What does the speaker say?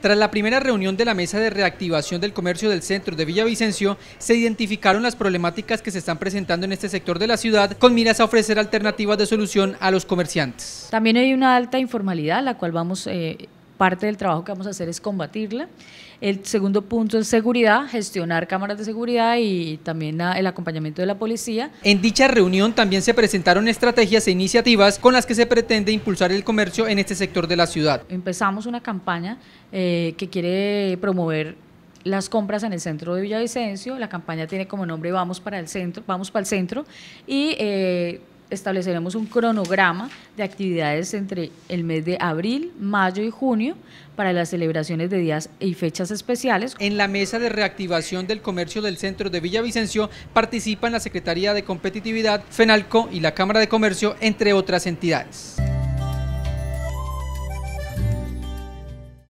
Tras la primera reunión de la Mesa de Reactivación del Comercio del Centro de Villavicencio, se identificaron las problemáticas que se están presentando en este sector de la ciudad con miras a ofrecer alternativas de solución a los comerciantes. También hay una alta informalidad, la cual vamos eh, parte del trabajo que vamos a hacer es combatirla. El segundo punto es seguridad, gestionar cámaras de seguridad y también el acompañamiento de la policía. En dicha reunión también se presentaron estrategias e iniciativas con las que se pretende impulsar el comercio en este sector de la ciudad. Empezamos una campaña eh, que quiere promover las compras en el centro de Villavicencio. La campaña tiene como nombre Vamos para el centro, vamos para el centro y eh, estableceremos un cronograma de actividades entre el mes de abril, mayo y junio para las celebraciones de días y fechas especiales. En la mesa de reactivación del comercio del centro de Villavicencio participan la Secretaría de Competitividad, FENALCO y la Cámara de Comercio, entre otras entidades.